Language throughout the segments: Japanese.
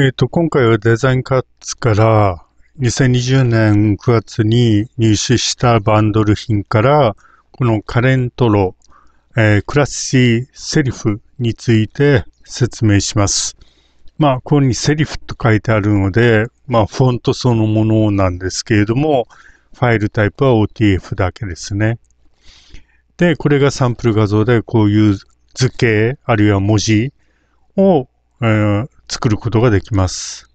えーと、今回はデザインカッツから2020年9月に入手したバンドル品からこのカレントロ、えー、クラッシーセリフについて説明します。まあ、ここにセリフと書いてあるので、まあ、フォントそのものなんですけれども、ファイルタイプは OTF だけですね。で、これがサンプル画像で、こういう図形、あるいは文字を、えー、作ることができます。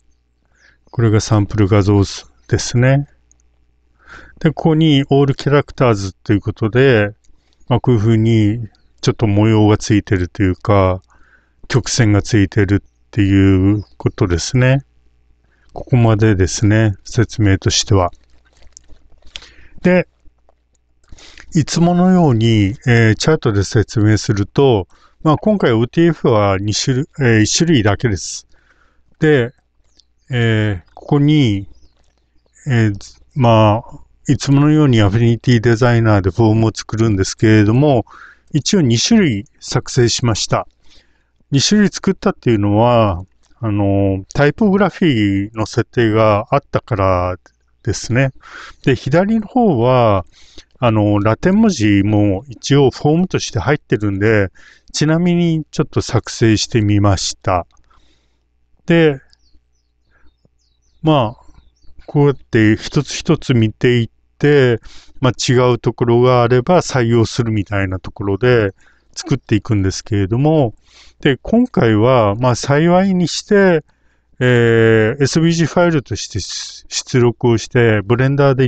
これがサンプル画像ですね。で、ここに All Characters ということで、まあ、こういうふうにちょっと模様がついてるというか、曲線がついてるっていうことですね。ここまでですね、説明としては。で、いつものように、えー、チャートで説明すると、まあ、今回 OTF は2種類、えー、1種類だけです。で、えー、ここに、えー、まあ、いつものようにアフィニティデザイナーでフォームを作るんですけれども、一応2種類作成しました。2種類作ったっていうのは、あの、タイポグラフィーの設定があったからですね。で、左の方は、あの、ラテン文字も一応フォームとして入ってるんで、ちなみにちょっと作成してみました。で、まあ、こうやって一つ一つ見ていって、まあ、違うところがあれば採用するみたいなところで作っていくんですけれども、で、今回は、まあ、幸いにして、えー、SVG ファイルとして出力をして、ブレンダーで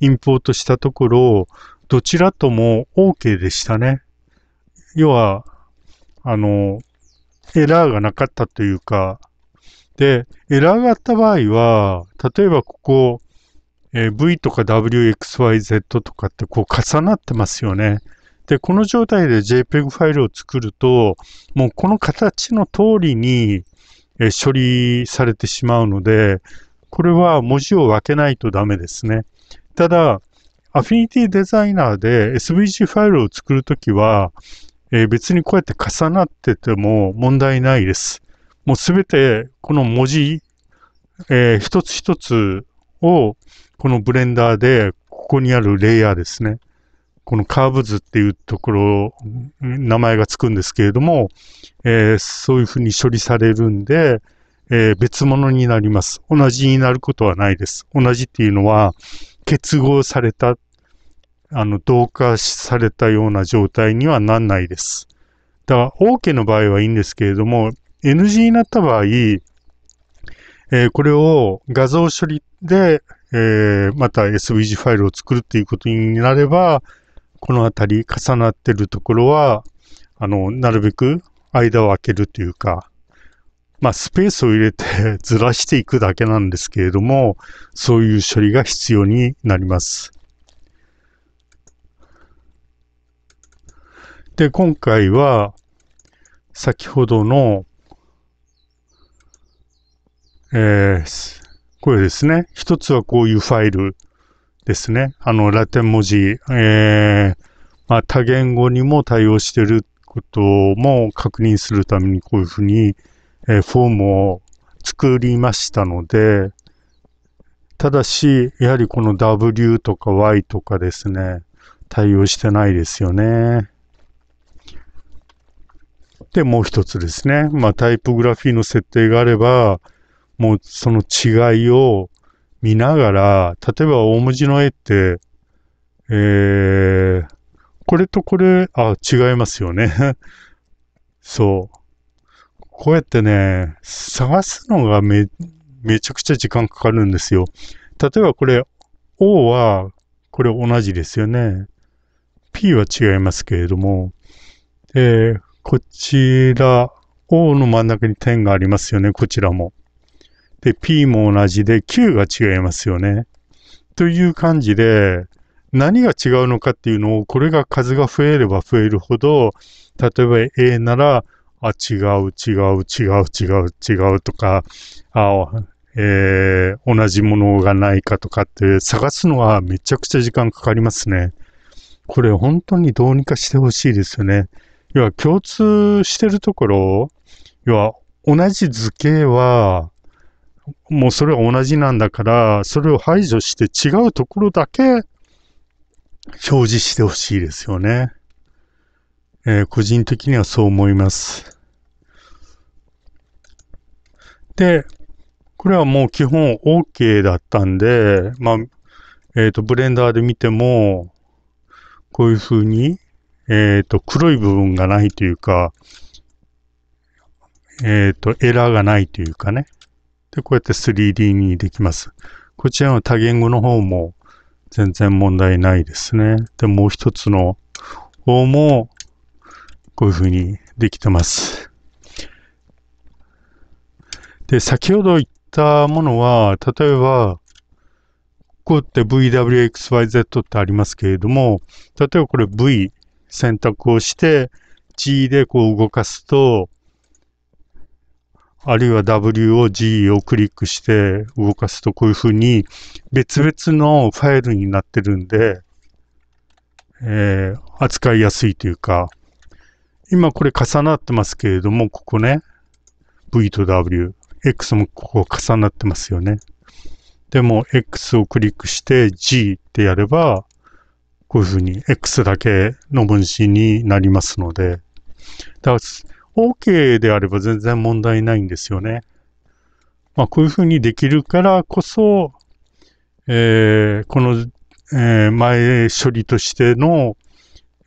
インポートしたところ、どちらとも OK でしたね。要は、あの、エラーがなかったというか、で、エラーがあった場合は、例えばここ、えー、V とか WXYZ とかってこう重なってますよね。で、この状態で JPEG ファイルを作ると、もうこの形の通りに、えー、処理されてしまうので、これは文字を分けないとダメですね。ただ、アフィニティデザイナーで SVG ファイルを作るときは、えー、別にこうやって重なってても問題ないです。もうすべてこの文字、えー、一つ一つをこのブレンダーでここにあるレイヤーですね。このカーブ図っていうところ、名前がつくんですけれども、えー、そういうふうに処理されるんで、えー、別物になります。同じになることはないです。同じっていうのは、結合された、あの、同化されたような状態にはなんないです。だから、OK の場合はいいんですけれども、NG になった場合、えー、これを画像処理で、えー、また SVG ファイルを作るっていうことになれば、この辺り重なってるところは、あの、なるべく間を空けるというか、まあ、スペースを入れて ずらしていくだけなんですけれども、そういう処理が必要になります。で、今回は、先ほどのえー、これですね。一つはこういうファイルですね。あの、ラテン文字、えー、まあ、多言語にも対応してることも確認するためにこういうふうに、えー、フォームを作りましたので、ただし、やはりこの W とか Y とかですね、対応してないですよね。で、もう一つですね。まあ、タイプグラフィーの設定があれば、もうその違いを見ながら、例えば大文字の絵って、えー、これとこれ、あ、違いますよね。そう。こうやってね、探すのがめ、めちゃくちゃ時間かかるんですよ。例えばこれ、O は、これ同じですよね。P は違いますけれども、えー、こちら、O の真ん中に点がありますよね、こちらも。で、P も同じで Q が違いますよね。という感じで、何が違うのかっていうのを、これが数が増えれば増えるほど、例えば A なら、あ、違う、違う、違う、違う、違うとか、あ、えー、同じものがないかとかって探すのはめちゃくちゃ時間かかりますね。これ本当にどうにかしてほしいですよね。要は共通してるところ、要は同じ図形はもうそれは同じなんだから、それを排除して違うところだけ表示してほしいですよね。えー、個人的にはそう思います。で、これはもう基本 OK だったんで、まあ、えっ、ー、と、ブレンダーで見ても、こういう風に、えっ、ー、と、黒い部分がないというか、えっ、と、エラーがないというかね。で、こうやって 3D にできます。こちらの多言語の方も全然問題ないですね。で、もう一つの方もこういうふうにできてます。で、先ほど言ったものは、例えば、こうやって VWXYZ ってありますけれども、例えばこれ V 選択をして G でこう動かすと、あるいは w を g をクリックして動かすとこういうふうに別々のファイルになってるんで、えー、扱いやすいというか、今これ重なってますけれども、ここね、V と W、X もここ重なってますよね。でも、X をクリックして G ってやれば、こういうふうに X だけの分子になりますので、だから OK であれば全然問題ないんですよね。まあ、こういうふうにできるからこそ、えー、この、えー、前処理としての、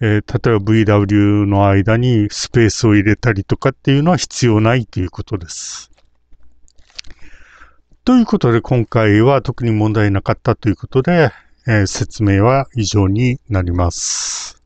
えー、例えば VW の間にスペースを入れたりとかっていうのは必要ないということです。ということで今回は特に問題なかったということで、えー、説明は以上になります。